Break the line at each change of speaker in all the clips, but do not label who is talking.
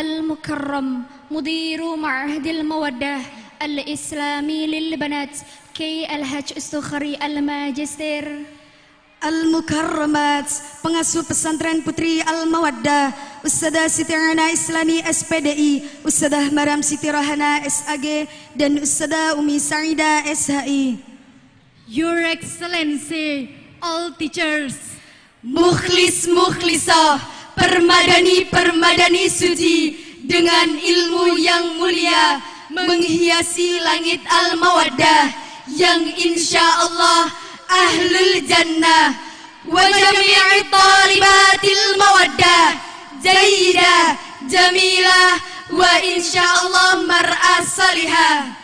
المكرم مدير معهد المودة الإسلامي للبنات كي الهج السخري الماجستير Al-Mukarramat, pengasuh pesantren putri Al-Mawaddah, Ustazah Siti Rana Islami SPDI, Ustazah Maram Siti Rohana SAG, dan Ustazah Umi Sarida SHI. Your Excellency, all teachers, Mukhlis Mukhlisah, permadani-permadani suci dengan ilmu yang mulia menghiasi langit al-mawaddah yang insya Allah ahlul jannah wa jami'i talibatil mawaddah jayidah jamilah wa insya Allah mar'as salihah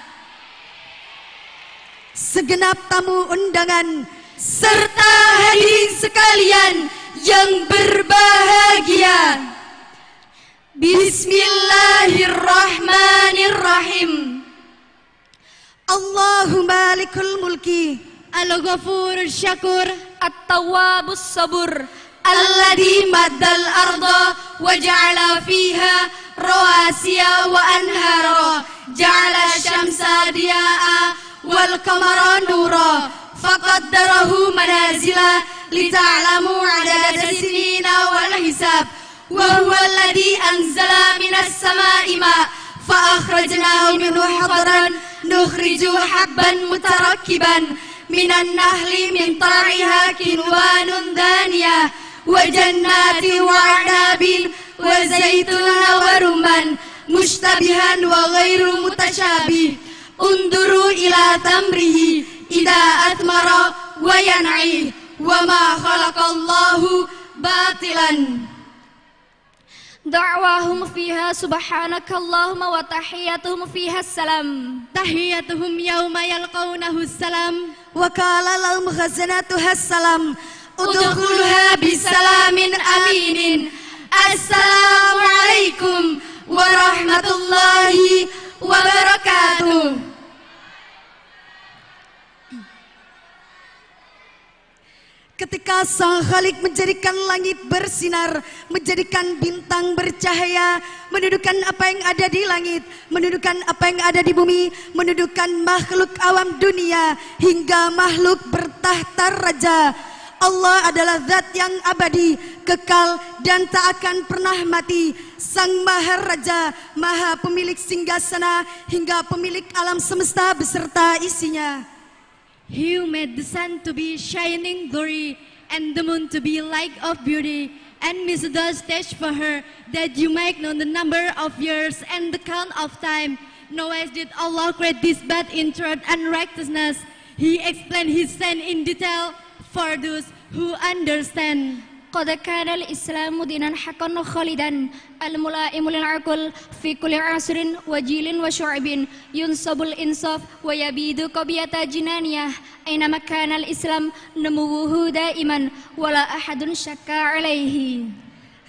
segenap tamu undangan serta hadirin sekalian yang berbahagia Bismillahirrahmanirrahim Allahumma likul mulki al ghafur Syakur at tawabus Sabur Alladhi maddal arda
Wa ja'ala fiha
Ruasiya wa anhara Ja'ala syamsa dia'a Wal kamara nura Faqaddarahu manazila لتعلموا عدد السنين والحساب وهو الذي أنزل من السماء ماء فأخرجناه منه حضرا نخرج حبا متركبا من النهل من طرعها كنوان دانية وجنات وعناب وزيتون ورمان مشتبها وغير متشابه انظروا إلى تمره إذا أثمر وينعيه wa ma khalaqallahu batilan da'wahum fiha subhanakallahumma wa tahiyyatuhum fiha salam tahiyyatuhum yawma yalqawnahu salam wa kala lahum khazanatuha salam udukhulha bisalamin aminin assalamu alaikum wa rahmatullahi Ketika sang Khalik menjadikan langit bersinar, menjadikan bintang bercahaya, menundukkan apa yang ada di langit, menundukkan apa yang ada di bumi, menundukkan makhluk awam dunia hingga makhluk bertahta raja. Allah adalah zat yang abadi, kekal dan tak akan pernah mati. Sang Maharaja, Maha Pemilik Singgasana hingga Pemilik alam semesta beserta isinya. He who made the sun to be shining glory and the moon to be light of beauty and made the stage for her that you might know the number of years and the count of time. Nowise did Allah create this bad in and righteousness. He explained his sin in detail for those who understand. قد كان الإسلام دينا حقا خالدا الملائم للعقل في كل عصر وجيل وشعب ينصب الإنصاف ويبيد قبية جنانية أينما كان الإسلام نموه دائما ولا أحد شك عليه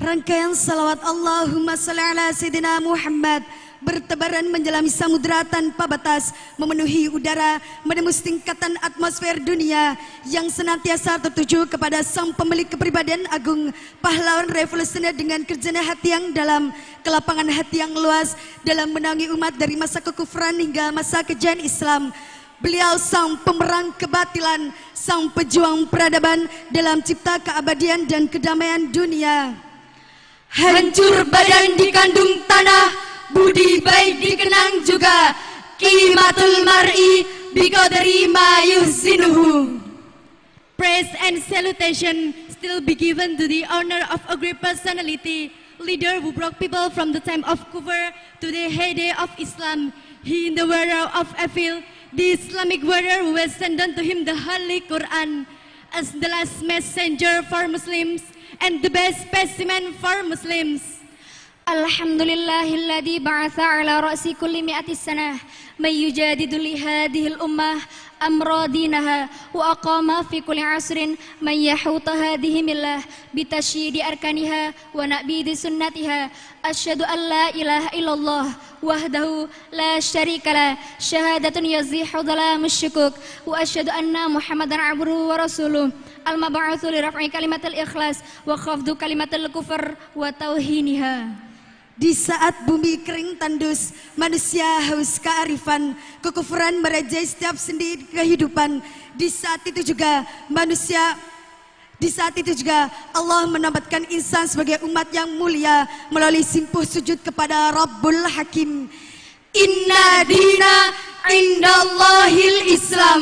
رنكين صلوات اللهم صل على سيدنا محمد bertebaran menjelami samudera tanpa batas, memenuhi udara, menembus tingkatan atmosfer dunia yang senantiasa tertuju kepada sang pemilik kepribadian agung, pahlawan revolusioner dengan kerjanya hati yang dalam, kelapangan hati yang luas dalam menangi umat dari masa kekufuran hingga masa kejayaan Islam. Beliau sang pemerang kebatilan, sang pejuang peradaban dalam cipta keabadian dan kedamaian dunia. Hancur badan di kandung tanah, budi baik dikenang juga Kimatul mar'i biqadri ma yuzinuhu Praise and salutation still be given to the honor of a great personality, leader who brought people from the time of Kufr to the heyday of Islam. He the world of Afil, the Islamic warrior who has sent unto him the Holy Quran as the last messenger for Muslims and the best specimen for Muslims. الحمد لله الذي بعث على رأس كل مئة سنة من يجادد لهذه الأمة أمر دينها وأقام في كل عصر من يحوط هذه ملة بتشييد أركانها ونأبيد سنتها أشهد أن لا إله إلا الله وحده لا شريك له شهادة يزيح ظلام الشكوك وأشهد أن محمدا عبده ورسوله المبعوث لرفع كلمة الإخلاص وخفض كلمة الكفر وتوهينها Di saat bumi kering tandus, manusia haus kearifan, kekufuran merajai setiap sendi kehidupan. Di saat itu juga manusia di saat itu juga Allah menempatkan insan sebagai umat yang mulia melalui simpuh sujud kepada Rabbul Hakim. Inna dina indallahil Islam.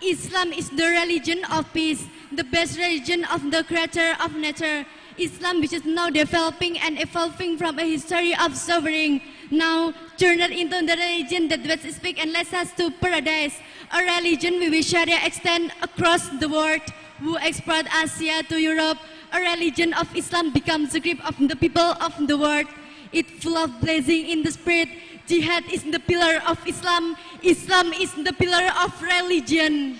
Islam is the religion of peace, the best religion of the creator of nature. Islam, which is now developing and evolving from a history of suffering, now turned into the religion that was speak and leads us to paradise, a religion which Sharia extend across the world, who export Asia to Europe, a religion of Islam becomes the grip of the people of the world. It's full of blessing in the spirit. Jihad is the pillar of Islam. Islam is the pillar of religion.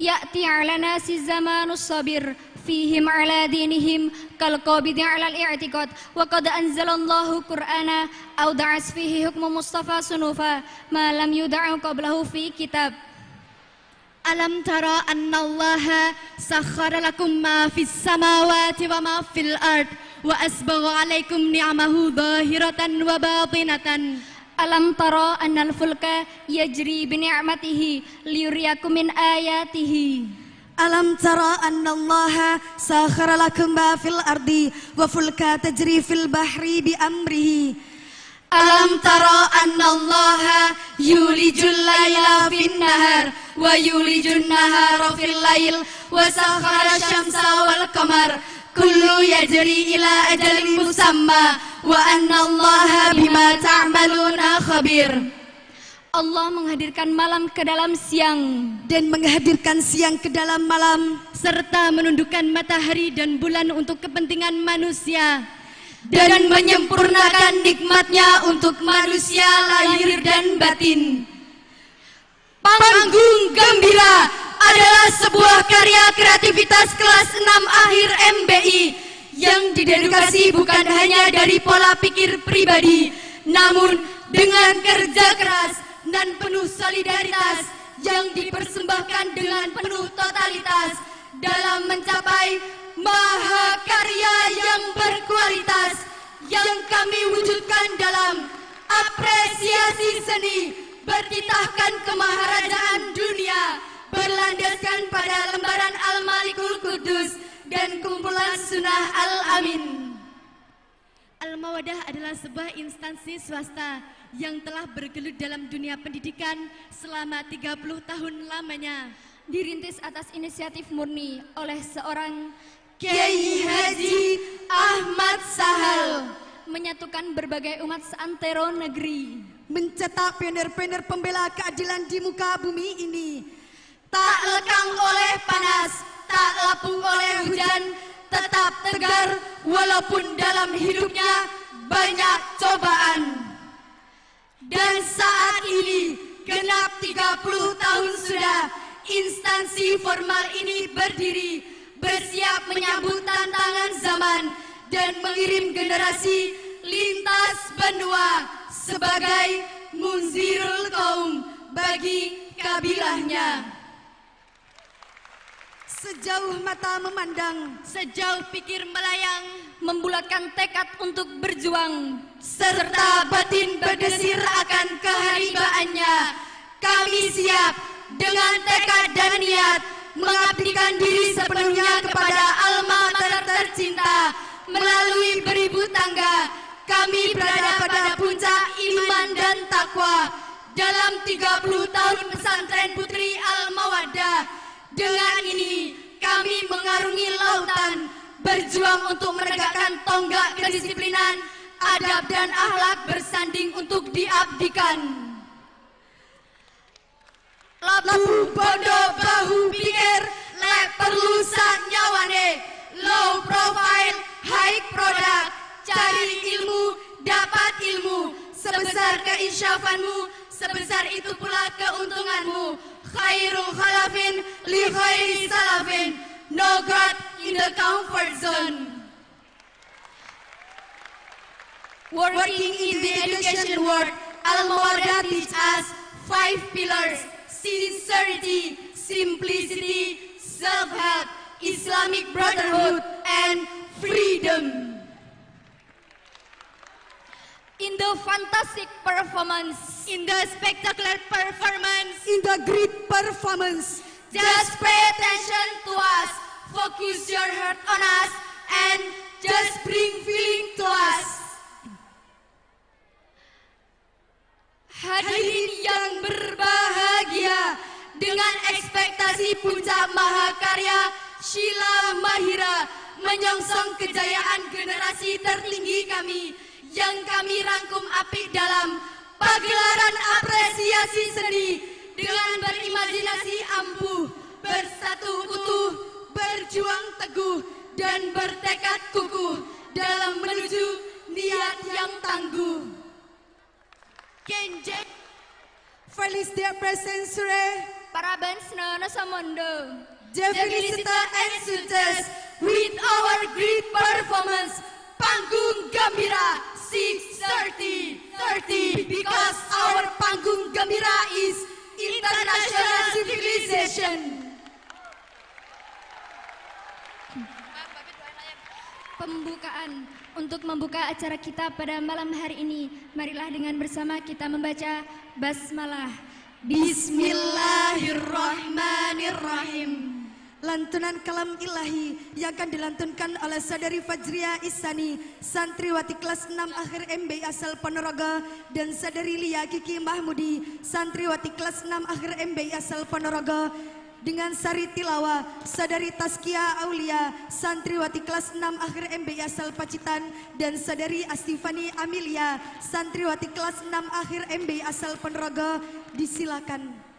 يأتي على ناس الزمان الصبر فيهم على دينهم كالقابض على الاعتقاد وقد أنزل الله قرآنا أو دعس فيه حكم مصطفى صنوفا ما لم يدع قبله في كتاب ألم ترى أن الله سخر لكم ما في السماوات وما في الأرض وأسبغ عليكم نعمه ظاهرة وباطنة ألم ترى أن الفلك يجري بنعمته ليريكم من آياته ألم ترى أن الله سخر لكم ما في الأرض وفلك تجري في البحر بأمره ألم ترى أن الله يولج الليل في النهار ويولج النهار في الليل وسخر الشمس والقمر كل يجري إلى أجل مسمى وأن الله بما تعملون خبير Allah menghadirkan malam ke dalam siang dan menghadirkan siang ke dalam malam serta menundukkan matahari dan bulan untuk kepentingan manusia dan, dan menyempurnakan nikmatnya untuk manusia lahir dan batin. Panggung Gembira adalah sebuah karya kreativitas kelas 6 akhir MBI yang didedikasi bukan hanya dari pola pikir pribadi, namun dengan kerja keras dan penuh solidaritas yang dipersembahkan dengan penuh totalitas dalam mencapai mahakarya yang berkualitas yang kami wujudkan dalam apresiasi seni bertitahkan kemaharajaan dunia berlandaskan pada lembaran Al-Malikul Kudus dan kumpulan sunnah Al-Amin. Al-Mawadah adalah sebuah instansi swasta yang telah bergelut dalam dunia pendidikan selama 30 tahun lamanya. Dirintis atas inisiatif murni oleh seorang Kiai Haji Ahmad Sahal menyatukan berbagai umat seantero negeri mencetak pener-pener pembela keadilan di muka bumi ini tak lekang oleh panas tak lapung oleh hujan tetap tegar walaupun dalam hidupnya banyak cobaan dan saat ini genap 30 tahun sudah instansi formal ini berdiri bersiap menyambut tantangan zaman dan mengirim generasi lintas benua sebagai munzirul kaum bagi kabilahnya. Sejauh mata memandang, sejauh pikir melayang, membulatkan tekad untuk berjuang, serta batin berdesir akan keharibaannya. Kami siap dengan tekad dan niat mengabdikan diri sepenuhnya kepada alma mater tercinta melalui beribu tangga. Kami berada pada puncak iman dan takwa dalam 30 tahun pesantren Putri Al-Mawadah dengan ini kami mengarungi lautan berjuang untuk menegakkan tonggak kedisiplinan, adab dan akhlak bersanding untuk diabdikan. Labu bodo bahu pikir, perlu sak nyawane, low profile, high product, cari ilmu, dapat ilmu, sebesar keinsyafanmu, sebesar itu pula keuntunganmu. خير خلف لخير سلف no God in the comfort zone. Working in the education world, Almora teaches us five pillars, sincerity, simplicity, self-help, Islamic brotherhood, and freedom. in the fantastic performance, in the spectacular performance, in the great performance. Just pay attention to us, focus your heart on us, and just bring feeling to us. Hadirin yang berbahagia, dengan ekspektasi puncak mahakarya Sheila Mahira menyongsong kejayaan generasi tertinggi kami yang kami rangkum api dalam pagelaran apresiasi seni dengan berimajinasi ampuh, bersatu utuh, berjuang teguh, dan bertekad kukuh dalam menuju niat yang tangguh. Kenje, Felis Dia Presensure, Parabens Nono Samondo,
Jeffrey Sita
and Sutes, with our great performance panggung gembira 630 because our panggung gembira is international civilization. Pembukaan untuk membuka acara kita pada malam hari ini, marilah dengan bersama kita membaca basmalah. Bismillahirrahmanirrahim lantunan kalam ilahi yang akan dilantunkan oleh saudari Fajria Isani, santriwati kelas 6 akhir MB asal Ponorogo dan saudari Lia Kiki Mahmudi, santriwati kelas 6 akhir MB asal Ponorogo dengan Sari Tilawa, Sadari Taskia Aulia, Santriwati kelas 6 akhir MB asal Pacitan, dan Sadari Astifani Amelia, Santriwati kelas 6 akhir MB asal Ponorogo, disilakan.